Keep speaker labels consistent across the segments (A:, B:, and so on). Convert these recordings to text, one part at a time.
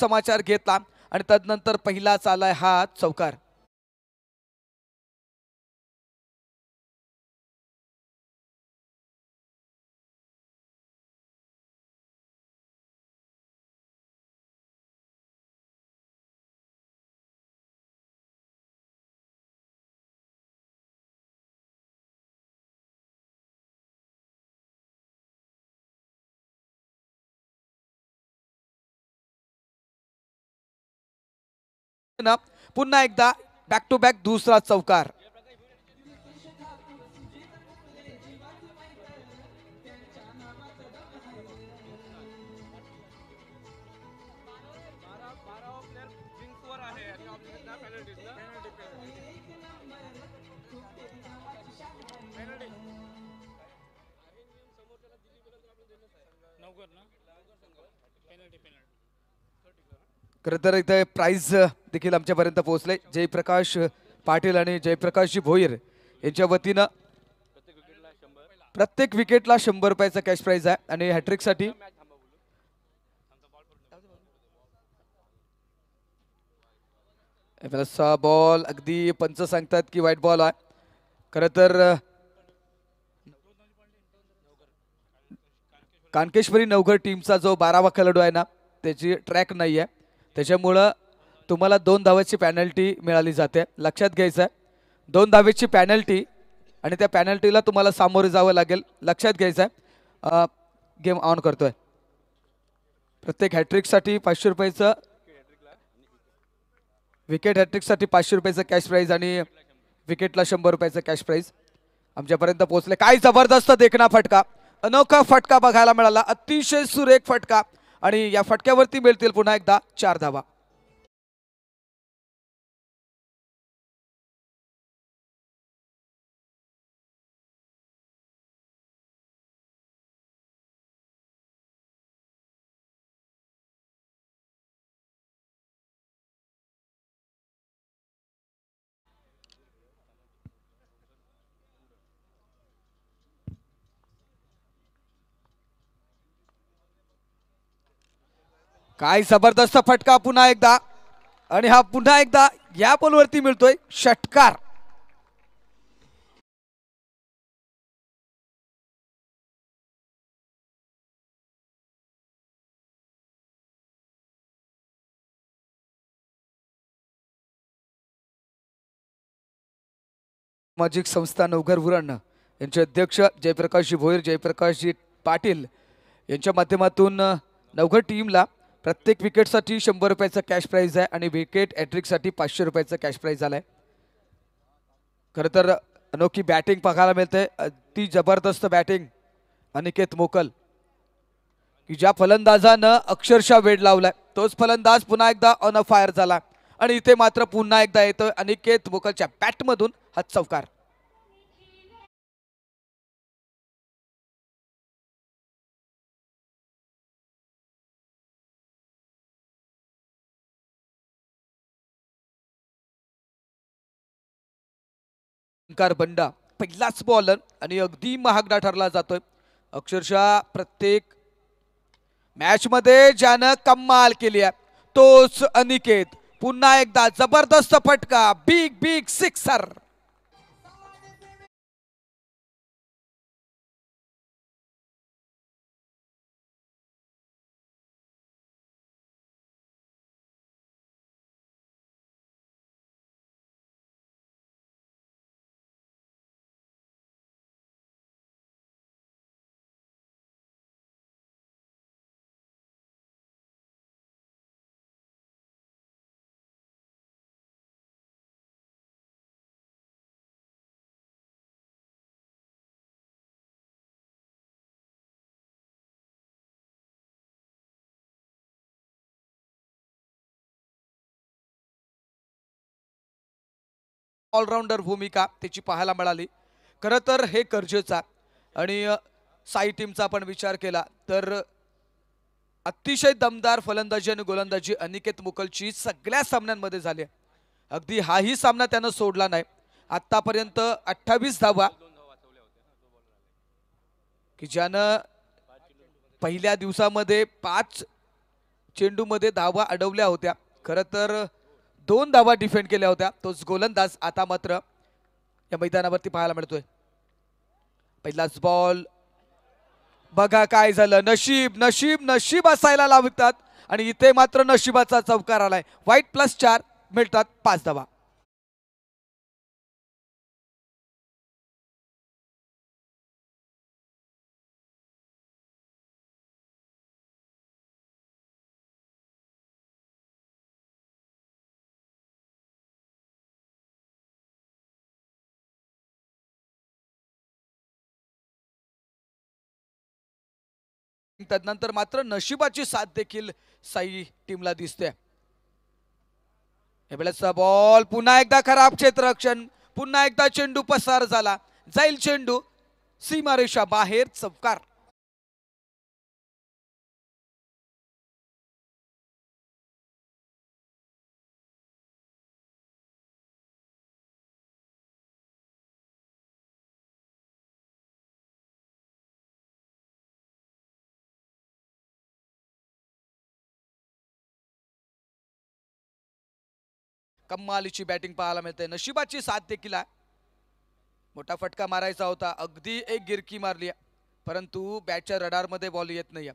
A: समाचार घेतला आणि तदनंतर पहिला आलाय हा चौकार
B: पुन्हा
C: एकदा बॅक टू बॅक दुसरा चौकार खरंतर तर इथे प्राईज देखील आमच्यापर्यंत पोहोचले जयप्रकाश पाटील आणि जी भोईर यांच्या वतीनं प्रत्येक विकेटला शंभर रुपयाचा कॅश प्राईज आहे आणि हॅट्रिकसाठी बॉल अगदी पंच सांगतात की वाईट बॉल आहे खरं तर कानकेश्वरी नवघर टीमचा जो बारावा खेळाडू आहे ना त्याची ट्रॅक नाही आहे त्याच्यामुळं तुम्हाला दोन धावाची पॅनल्टी मिळाली जाते लक्षात घ्यायचं आहे दोन धावेची पॅनल्टी आणि त्या पॅनल्टीला तुम्हाला सामोरे जावं लागेल लक्षात घ्यायचं आहे गेम ऑन करतो आहे प्रत्येक हॅट्रिकसाठी पाचशे रुपयाचं विकेट हॅट्रिकसाठी पाचशे रुपयाचं कॅश प्राईज आणि विकेटला शंभर रुपयाचं कॅश प्राईज आमच्यापर्यंत पोहोचले काय जबरदस्त देखना फटका अनोखा फटका बघायला मिळाला अतिशय सुरेख फटका आणि या फटक्यावरती मिळतील पुन्हा एकदा चार धावा काय जबरदस्त फटका पुन्हा एकदा आणि हा पुन्हा एकदा या बॉलवरती मिळतोय षटकार
B: सामाजिक संस्था नवघर वुरण यांचे अध्यक्ष
C: जयप्रकाशजी भोईर जयप्रकाशजी पाटील यांच्या माध्यमातून नवघर टीमला प्रत्येक विकेटसाठी शंभर रुपयाचा कॅश प्राईज आहे आणि विकेट ॲट्रिकसाठी पाचशे रुपयाचा कॅश प्राईज आला आहे खरं तर अनोखी बॅटिंग बघायला मिळते अति जबरदस्त बॅटिंग अनिकेत मोकल की ज्या फलंदाजानं अक्षरशः वेड लावलाय तोच फलंदाज पुन्हा एकदा ऑन अ फायर झाला आणि इथे मात्र पुन्हा एकदा येतो अनिकेत मोकलच्या बॅटमधून हा चौकार
B: शिकार बंडा पहिलाच बॉलर आणि अगदी
C: महागडा ठरला जातोय अक्षरशः प्रत्येक मॅचमध्ये ज्यानं कमाल केली आहे तोच अनिकेत पुन्हा एकदा जबरदस्त फटका बिग बिग सिक्सर ऑलराऊंडर भूमिका त्याची पाहायला मिळाली खरं तर हे गरजेचा आणि साई टीमचा आपण विचार केला तर अतिशय दमदार फलंदाजी आणि गोलंदाजी अनिकेत मुकलची सगळ्या सामन्यांमध्ये झाली अगदी हाही सामना त्यानं सोडला नाही आतापर्यंत अठ्ठावीस धावा की ज्यानं पहिल्या दिवसामध्ये पाच चेंडूमध्ये धावा अडवल्या होत्या खरं तर दोन धावा डिफेंड केल्या होत्या तोच गोलंदाज आता मात्र या मैदानावरती पाहायला मिळतोय पहिलाच बॉल बघा काय झालं नशीब नशीब नशीब असायला लावतात आणि इथे मात्र नशिबाचा चौकार आलाय व्हाईट प्लस चार मिळतात पाच धावा त्यानंतर मात्र नशिबाची साथ देखील साई टीमला दिसते हे बॉल पुन्हा एकदा खराब क्षेत्ररक्षण पुन्हा एकदा चेंडू पसार झाला जाईल चेंडू
B: सीमारेषा बाहेर चौकार कम्मालीची बॅटिंग
C: पाहायला मिळते नशिबाची साथ देखील आहे मोठा फटका मारायचा होता अगदी एक गिरकी मारली आहे परंतु बॅटच्या रडारमध्ये बॉल येत नाही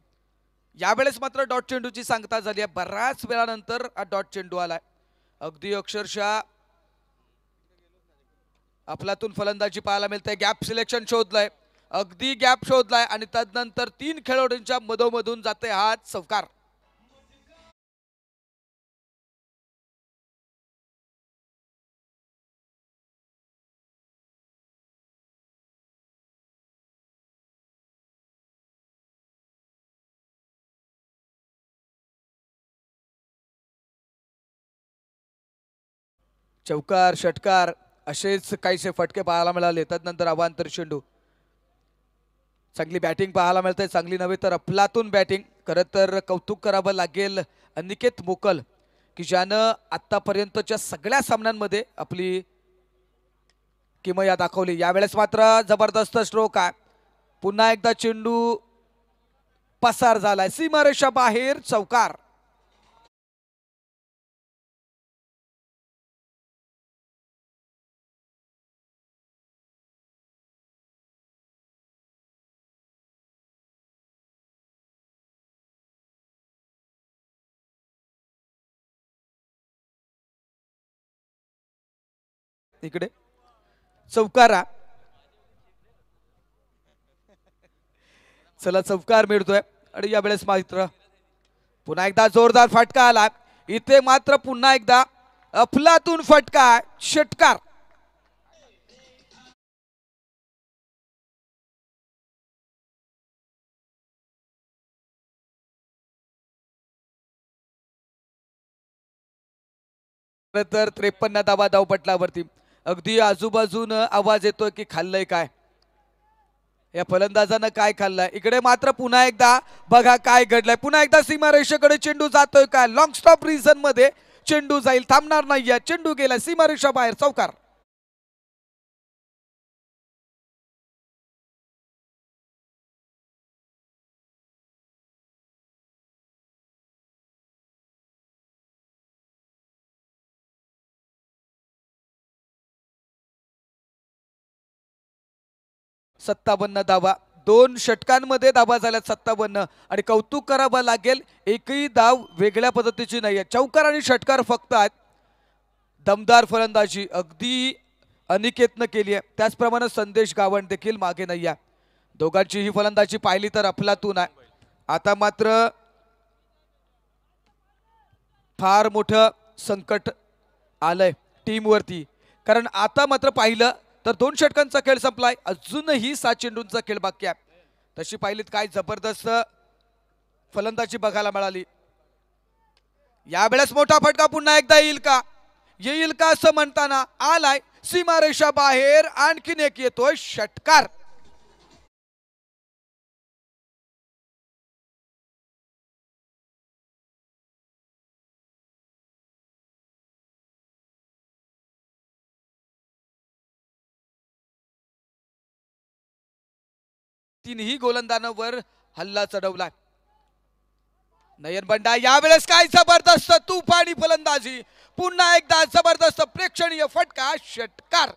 C: यावेळेस मात्र डॉट चेंडूची सांगता झाली आहे बऱ्याच वेळानंतर हा डॉट चेंडू आलाय अगदी अक्षरशः आपलातून फलंदाजी पाहायला मिळते गॅप सिलेक्शन शोधलाय अगदी गॅप शोधलाय आणि तदनंतर तीन खेळाडूंच्या मधोमधून जाते हा चौकार चौकार षटकार असेच काहीसे फटके पाहायला मिळाले नंतर अवांतर चेंडू चांगली बॅटिंग पाहायला मिळते चांगली नव्हे तर अफलातून बॅटिंग खरं तर कौतुक करावं लागेल अनिकेत मोकल की ज्यानं आत्तापर्यंतच्या सगळ्या सामन्यांमध्ये आपली किमया दाखवली यावेळेस मात्र जबरदस्त स्ट्रोक आहे पुन्हा एकदा चेंडू पसार झालाय सीमारेषा बाहेर चौकार इकडे चौकारा चला चौकार मिळतोय आणि वेळेस मात्र पुन्हा एकदा जोरदार फटका आला इथे मात्र पुन्हा एकदा अफलातून फटका षटकार
B: तर त्रेपन्न धावा
C: धावपटलावरती अगदी आजूबाजून आवाज येतोय की खाल्लंय काय या फलंदाजानं काय खाल्लंय इकडे मात्र पुन्हा एकदा बघा काय घडलंय पुन्हा एकदा सीमारेषेकडे चेंडू जातोय काय लॉंग स्टॉप रिझन मध्ये चेंडू जाईल थांबणार नाही या चेंडू गेला सीमारेषा
B: बाहेर चौकार सत्तावन्न
C: धावा दोन षटकांमध्ये धावा झाल्यात सत्तावन्न आणि कौतुक करावं लागेल एकही धाव वेगळ्या पद्धतीची नाही आहे चौकार आणि षटकार फक्त आहेत दमदार फलंदाजी अगदी अनिकेतनं केली आहे त्याचप्रमाणे संदेश गावण देखील मागे नाही आहे दोघांची ही फलंदाजी पाहिली तर अफलातून आहे आता मात्र फार मोठं संकट आलंय टीमवरती कारण आता मात्र पाहिलं तर दोन षटकांचा खेळ संपलाय अजूनही सात चेंडूंचा खेळ बाकी आहे तशी पाहिलीत काय जबरदस्त फलंदाजी बघायला मिळाली यावेळेस मोठा फटका पुन्हा एकदा येईल का येईल का असं म्हणताना आलाय सीमारेषा बाहेर आणखीन एक येतोय षटकार तीनही वर हल्ला चढवला नयन बंडा यावेळेस काय जबरदस्त तुफानी फलंदाजी पुन्हा एकदा जबरदस्त प्रेक्षणीय फटका षटकार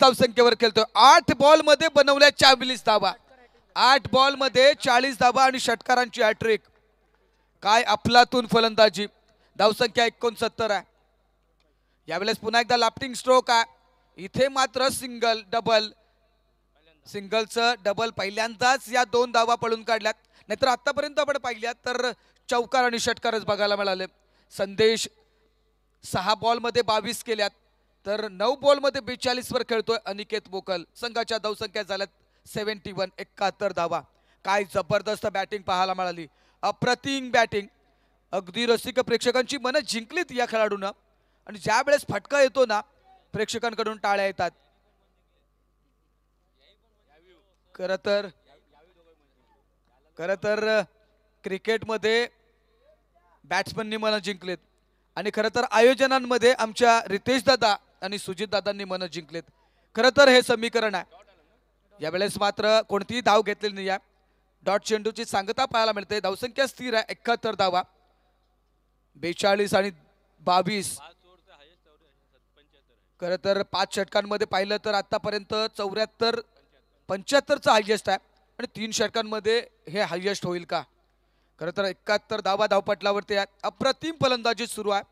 C: धाव संख्येवर खेळतोय आठ बॉल मध्ये बनवल्या चावीस धावा आठ बॉलमध्ये चाळीस धावा आणि षटकारांची हॅट्रिक काय अफलातून फलंदाजी धावसंख्या एकोणसत्तर आहे यावेळेस पुन्हा एकदा लाफ्टिंग स्ट्रोक आहे इथे मात्र सिंगल डबल सिंगलचं डबल पहिल्यांदाच या दोन धावा पळून काढल्यात नाहीतर आत्तापर्यंत आपण पाहिल्यात तर चौकार आणि षटकारच बघायला मिळाले संदेश सहा मध्ये बावीस केल्यात तर नऊ बॉलमध्ये वर खेळतोय अनिकेत बोकल संघाच्या धावसंख्या झाल्यात सेव्हन्टी वन एकाहत्तर धावा काय जबरदस्त बॅटिंग पाहायला मिळाली अप्रतिम बॅटिंग अगदी रसिक प्रेक्षकांची मनं जिंकलीत या खेळाडून आणि ज्या वेळेस फटका येतो ना प्रेक्षकांकडून टाळ्या येतात खर तर खर तर क्रिकेटमध्ये बॅट्समननी मन जिंकलेत आणि खरं तर आयोजनांमध्ये आमच्या रितेश दादा आणि सुजित दादांनी मन जिंकलेत खरं तर हे समीकरण आहे यावेळेस मात्र कोणतीही धाव घेतलेली नाही आहे डॉट चेंडूची सांगता पाहायला मिळते धावसंख्या स्थिर आहे एकाहत्तर धावा बेचाळीस आणि बावीस खरंतर तर पाच षटकांमध्ये पाहिलं तर आतापर्यंत चौऱ्याहत्तर पंच्याहत्तरचं हायएस्ट आहे आणि तीन षटकांमध्ये हे हायएस्ट होईल का खरं तर एकाहत्तर धावा धावपटलावरती अप्रतिम फलंदाजी सुरू आहे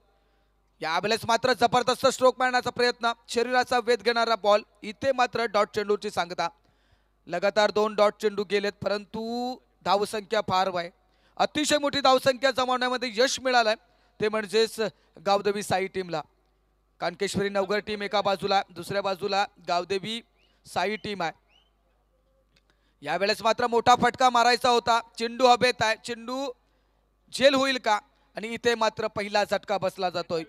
C: यावेळेस मात्र जबरदस्त स्ट्रोक मारण्याचा प्रयत्न शरीराचा वेध घेणारा बॉल इथे मात्र डॉट चेंडूची सांगता लगातार दोन डॉट चेंडू गेलेत परंतु धावसंख्या फार वाय अतिशय मोठी धावसंख्या जमावण्यामध्ये यश मिळालं ते म्हणजेच गावदेवी साई टीमला कानकेश्वरी नवगर टीम एका बाजूला दुसऱ्या बाजूला गावदेवी साई टीम आहे यावेळेस मात्र मोठा फटका मारायचा होता चेंडू हवेत आहे चेंडू झेल होईल का आणि इथे मात्र पहिला झटका बसला जातोय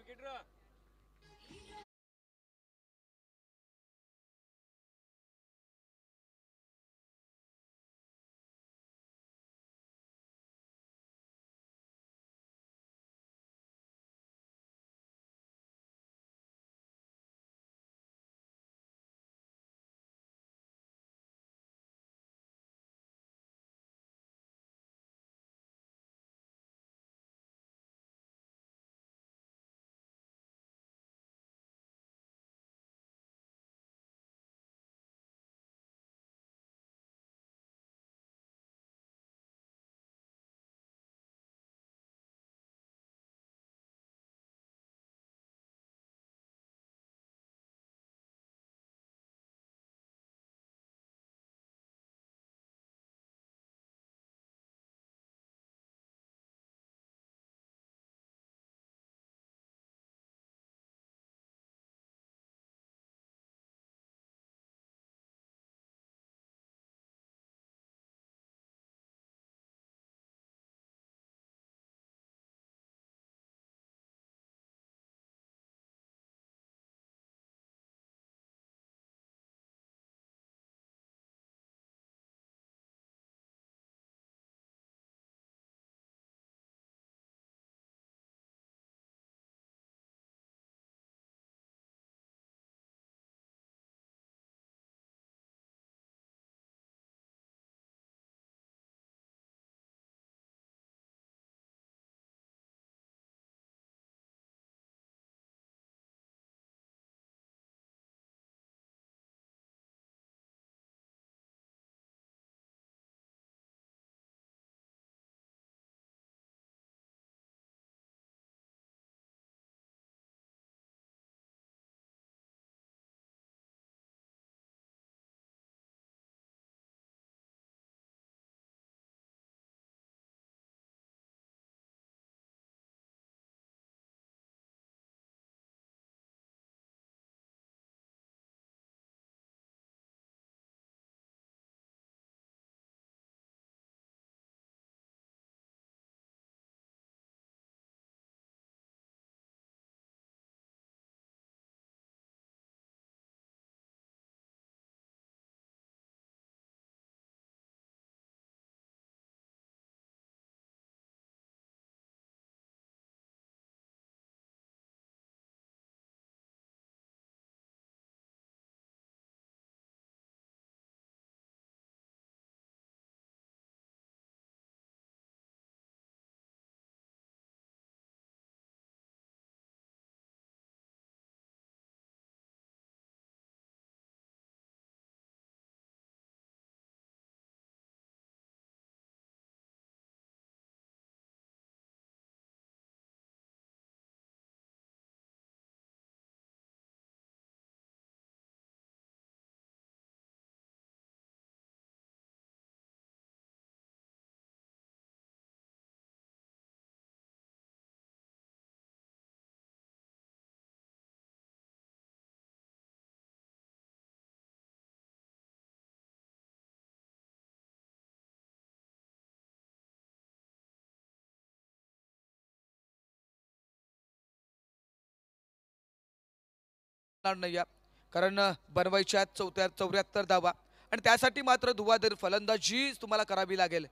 B: होणार नाही कारण
C: बनवायच्या चौथ्या चौऱ्याहत्तर धावा आणि त्यासाठी मात्र धुवाधीर फलंदाजी तुम्हाला करावी लागेल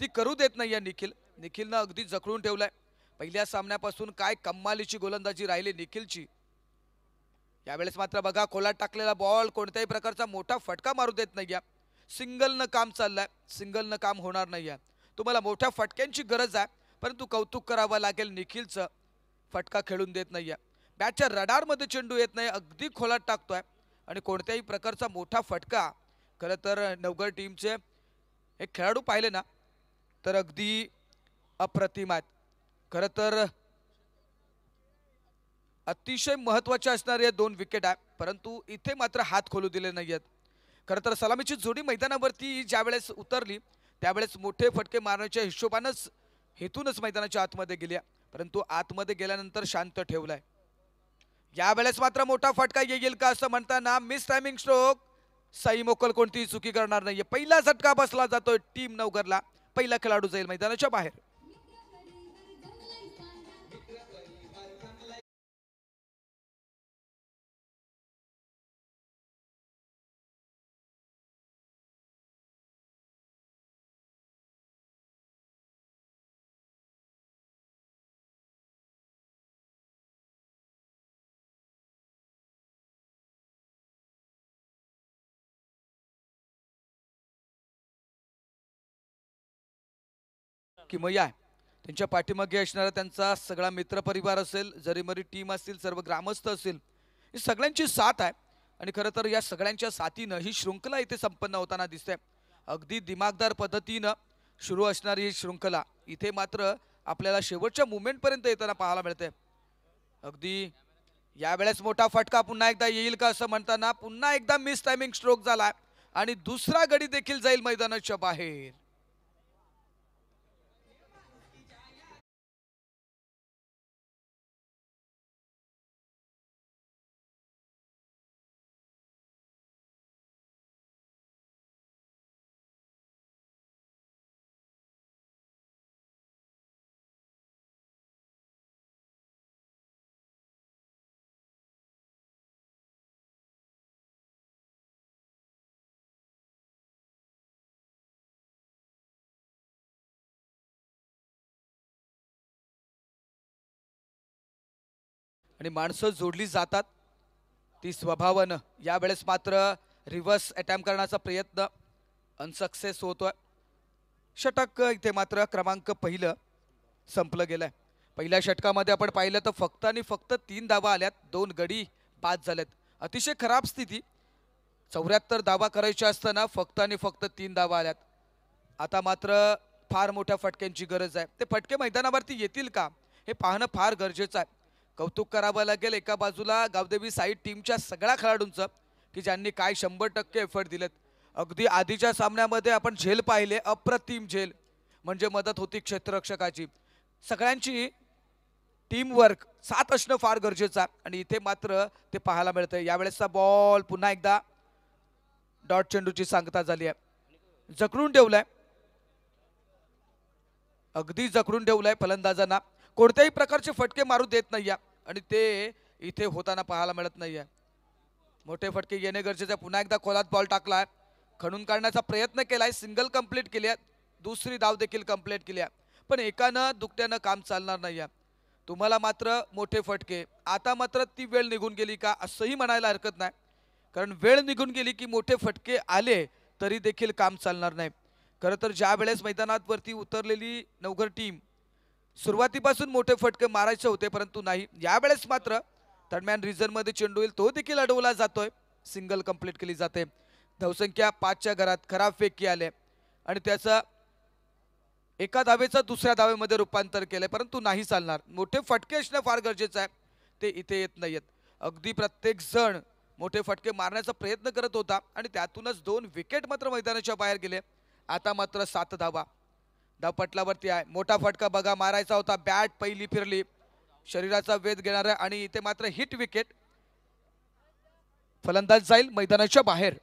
C: ती करू देत नाही आहे निखिल निखिलनं अगदी जखडून ठेवलाय पहिल्या सामन्यापासून काय कम्मालीची गोलंदाजी राहिली निखिलची यावेळेस मात्र बघा खोलात टाकलेला बॉल कोणत्याही प्रकारचा मोठा फटका मारू देत नाही या सिंगलनं काम चाललंय सिंगलनं काम होणार नाही तुम्हाला मोठ्या फटक्यांची गरज आहे परंतु कौतुक करावं लागेल निखिलचं फटका खेळून देत नाही बॅटच्या रडारमध्ये चेंडू येत नाही अगदी खोलात टाकतोय आणि कोणत्याही प्रकारचा मोठा फटका खरं तर नवगड टीमचे हे खेळाडू पाहिले ना तर अगदी अप्रतिम आहेत खरं तर अतिशय महत्त्वाचे असणारे दोन विकेट आहे परंतु इथे मात्र हात खोलू दिले नाही आहेत खरं तर सलामीची जोडी मैदानावरती ज्यावेळेस उतरली त्यावेळेस मोठे फटके मारण्याच्या हिशोबानंच हेतूनच मैदानाच्या आतमध्ये गेल्या परंतु आतमध्ये गेल्यानंतर शांत आहे या वेळेस मात्र मोठा फटका येईल का असं म्हणताना मिस टायमिंग स्ट्रोक साई मोकल कोणतीही चुकी करणार नाहीये पहिला झटका बसला जातोय टीम नवगरला पहिला खेळाडू जाईल मैदानाच्या बाहेर की मग या त्यांच्या पाठीमागे असणारा त्यांचा सगळा मित्रपरिवार असेल जरीमरी टीम असतील सर्व ग्रामस्थ असतील ही सगळ्यांची साथ आहे आणि खरं तर या सगळ्यांच्या साथीनं ही शृंखला इथे संपन्न होताना दिसते अगदी दिमागदार पद्धतीनं सुरू असणारी ही शृंखला इथे मात्र आपल्याला शेवटच्या मुवमेंटपर्यंत येताना पाहायला मिळते अगदी यावेळेस मोठा फटका पुन्हा एकदा येईल का असं म्हणताना पुन्हा एकदा मिस टायमिंग स्ट्रोक झाला आणि दुसरा गडी देखील जाईल मैदानाच्या बाहेर आणि माणसं जोडली जातात ती स्वभावानं यावेळेस मात्र रिव्हर्स अटॅम्प करण्याचा प्रयत्न अनसक्सेस होतो आहे षटक इथे मात्र क्रमांक पहिलं संपलं गेलं आहे पहिल्या षटकामध्ये आपण पाहिलं तर फक्त आणि फक्त तीन धावा आल्यात दोन गडी बाद झाल्यात अतिशय खराब स्थिती चौऱ्याहत्तर दावा करायच्या असताना फक्त आणि फक्त तीन धावा आल्यात आता मात्र फार मोठ्या फटक्यांची गरज आहे ते फटके मैदानावरती येतील का हे पाहणं फार गरजेचं आहे कौतुक करावं लागेल एका बाजूला गावदेवी साई टीमच्या सगळ्या खेळाडूंचं की ज्यांनी काय शंभर टक्के एफर्ट दिलेत अगदी आधीच्या सामन्यामध्ये आपण झेल पाहिले अप्रतिम झेल म्हणजे मदत होती क्षेत्ररक्षकाची सगळ्यांची टीमवर्क सात असणं फार गरजेचं आणि इथे मात्र ते पाहायला मिळतंय यावेळेसचा बॉल पुन्हा एकदा डॉट चेंडूची सांगता झाली आहे जखडून ठेवलाय अगदी जखडून ठेवलाय फलंदाजांना कोणत्याही प्रकारचे फटके मारू देत नाही आणि ते इथे होताना पाहायला मिळत नाही आहे मोठे फटके येणे गरजेचे पुन्हा एकदा खोलात बॉल टाकला खणून काढण्याचा प्रयत्न केलाय सिंगल कंप्लीट केली दुसरी धाव देखील कम्प्लीट केली आहे पण एकानं दुकट्यानं काम चालणार नाही आहे तुम्हाला मात्र मोठे फटके आता मात्र ती वेळ निघून गेली का असंही म्हणायला हरकत नाही कारण वेळ निघून गेली की मोठे फटके आले तरी देखील काम चालणार नाही खरं तर ज्या वेळेस मैदानात वरती उतरलेली नवघर टीम सुरुवातीपासून मोठे फटके मारायचे होते परंतु नाही यावेळेस मात्र दरम्यान मध्ये चेंडू येईल तो देखील अडवला जातोय सिंगल कंप्लीट केली जाते धावसंख्या पाचच्या घरात खराब फेकी आले आणि त्याचा एका धावेचं दुसऱ्या धावेमध्ये रूपांतर केलंय परंतु नाही चालणार मोठे फटके असणं फार गरजेचं आहे ते इथे येत नाहीयेत अगदी प्रत्येक जण मोठे फटके मारण्याचा प्रयत्न करत होता आणि त्यातूनच दोन विकेट मात्र मैदानाच्या बाहेर गेले आता मात्र सात धावा धावपटलावरती आहे मोठा फटका बघा मारायचा होता बॅट पहिली फिरली शरीराचा वेध घेणार आणि इथे मात्र हिट विकेट फलंदाज जाईल
B: मैदानाच्या बाहेर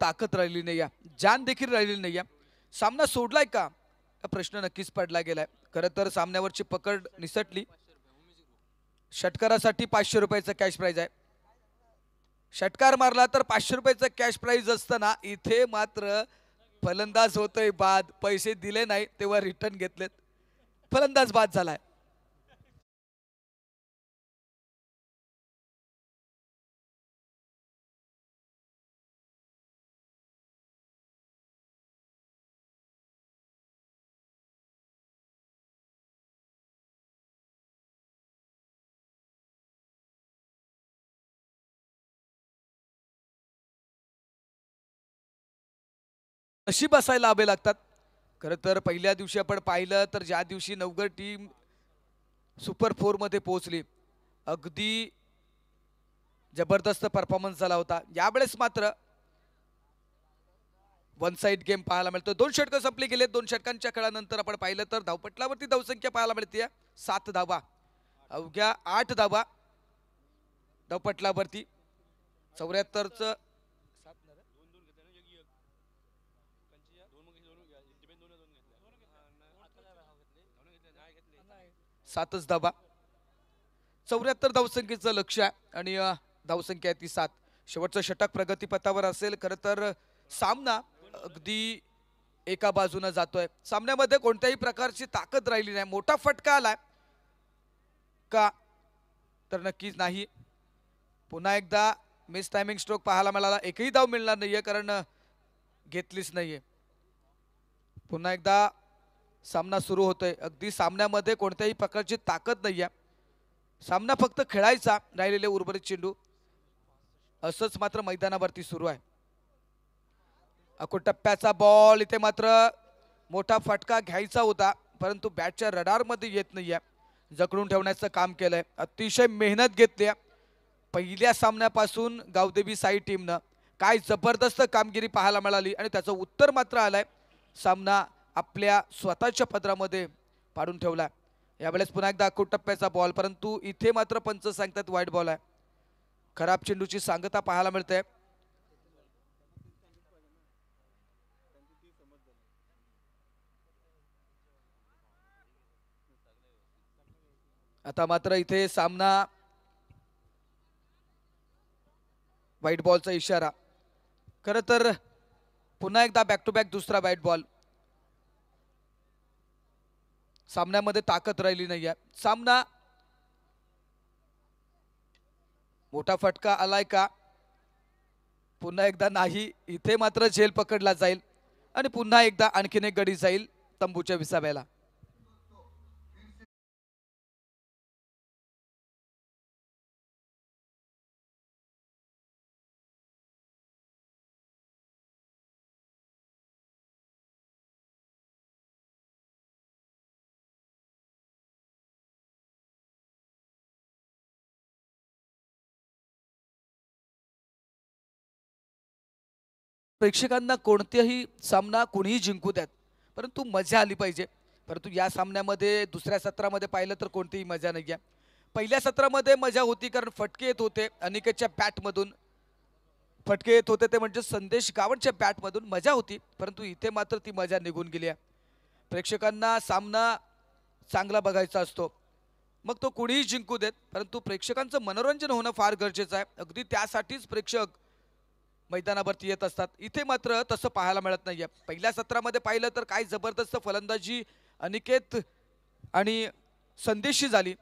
B: ताकद राहिली नाही आहे जान देखील
C: राहिली नाही आहे सामना सोडलाय का प्रश्न नक्कीच पडला गेलाय खरं तर सामन्यावरची पकड निसटली षटकारासाठी पाचशे रुपयाचा कॅश प्राईज आहे षटकार मारला तर पाचशे रुपयाचा कॅश प्राईज असताना इथे मात्र फलंदाज होतोय बाद पैसे दिले नाही तेव्हा रिटर्न घेतलेत फलंदाज बाद झालाय अशी बसायला हवे लागतात खरं तर पहिल्या दिवशी आपण पाहिलं तर ज्या दिवशी नवघर टीम सुपर फोरमध्ये पोहोचली अगदी जबरदस्त परफॉर्मन्स झाला होता यावेळेस मात्र वन साईड गेम पाहायला मिळतो दोन षटकं संपले गेले दोन षटकांच्या खेळानंतर आपण पाहिलं तर धावपटलावरती धावसंख्या पाहायला मिळते सात धावा अवघ्या आठ धावा धावपटलावरती चौऱ्याहत्तरचं सातच धाबा चौऱ्याहत्तर धावसंख्येचं लक्ष आहे आणि धावसंख्या आहे ती सात शेवटचं षटक प्रगतीपथावर असेल खरं तर सामना अगदी एका बाजूने जातोय सामन्यामध्ये कोणत्याही प्रकारची ताकद राहिली नाही मोठा फटका आलाय का तर नक्कीच नाही पुन्हा एकदा मिस टायमिंग स्ट्रोक पाहायला मिळाला एकही धाव मिळणार नाहीये कारण घेतलीच नाहीये पुन्हा एकदा सामना सुरू होतोय अगदी सामन्यामध्ये कोणत्याही प्रकारची ताकद नाही आहे सामना फक्त खेळायचा राहिलेले उर्वरित चेंडू असंच मात्र मैदानावरती सुरू आहे अकोटप्प्याचा बॉल इथे मात्र मोठा फटका घ्यायचा होता परंतु बॅटच्या रडारमध्ये येत नाही आहे जखडून ठेवण्याचं काम केलंय अतिशय मेहनत घेतली आहे पहिल्या सामन्यापासून गावदेवी साई टीमनं काय जबरदस्त कामगिरी पाहायला मिळाली आणि त्याचं उत्तर मात्र आलं आहे सामना आपल्या स्वतःच्या पदरामध्ये पाडून ठेवला यावेळेस पुन्हा एकदा अकुट टप्प्याचा बॉल परंतु इथे मात्र पंच सांगतात वाईट बॉल आहे खराब चेंडूची सांगता पाहायला मिळते आता मात्र इथे सामना व्हाईट बॉलचा इशारा खरं तर पुन्हा एकदा बॅक टू बॅक दुसरा व्हाईट बॉल सामन्यामध्ये ताकद राहिली नाही आहे सामना मोठा फटका आलाय का पुन्हा एकदा नाही इथे मात्र झेल पकडला जाईल आणि पुन्हा एकदा आणखीन एक गडी जाईल तंबूच्या विसाव्याला प्रेक्षकांना कोणत्याही सामना कोणीही जिंकू द्यात परंतु मजा आली पाहिजे परंतु या सामन्यामध्ये दुसऱ्या सत्रामध्ये पाहिलं तर कोणतीही मजा नाही आहे पहिल्या सत्रामध्ये मजा होती कारण फटके येत होते अनिकेतच्या बॅटमधून फटके येत होते ते म्हणजे संदेश गावणच्या बॅटमधून मजा होती परंतु इथे मात्र ती मजा निघून गेली आहे प्रेक्षकांना सामना चांगला बघायचा असतो मग तो कुणीही जिंकू देत परंतु प्रेक्षकांचं मनोरंजन होणं फार गरजेचं आहे अगदी त्यासाठीच प्रेक्षक मैदानावरती येत असतात इथे मात्र तसं पाहायला मिळत नाही आहे पहिल्या सत्रामध्ये पाहिलं तर काय जबरदस्त फलंदाजी अनिकेत आणि संदेशी झाली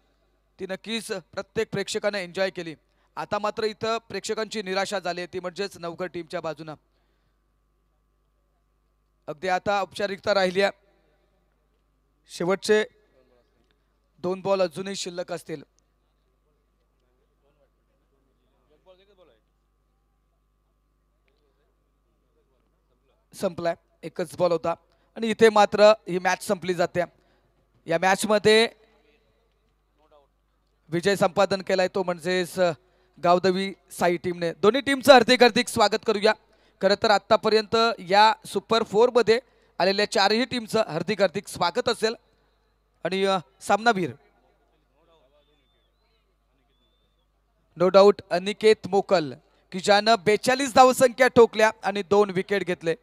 C: ती नक्कीच प्रत्येक प्रेक्षकानं एन्जॉय केली आता मात्र इथं प्रेक्षकांची निराशा झाली ती म्हणजेच नवघर टीमच्या बाजूनं अगदी आता औपचारिकता राहिली शेवटचे दोन बॉल अजूनही शिल्लक असतील संपलाय एकच बॉल होता आणि इथे मात्र ही मॅच संपली जाते या मॅचमध्ये विजय संपादन केलाय तो म्हणजेच गावदवी साई टीमने दोन्ही टीमचं हार्दिक हार्दिक स्वागत करूया खरं तर आत्तापर्यंत या सुपर फोरमध्ये आलेल्या चारही टीमचं हार्दिक हार्दिक स्वागत असेल आणि सामनावीर नो डाऊट अनिकेत मोकल की ज्यानं बेचाळीस धावसंख्या ठोकल्या आणि दोन विकेट घेतले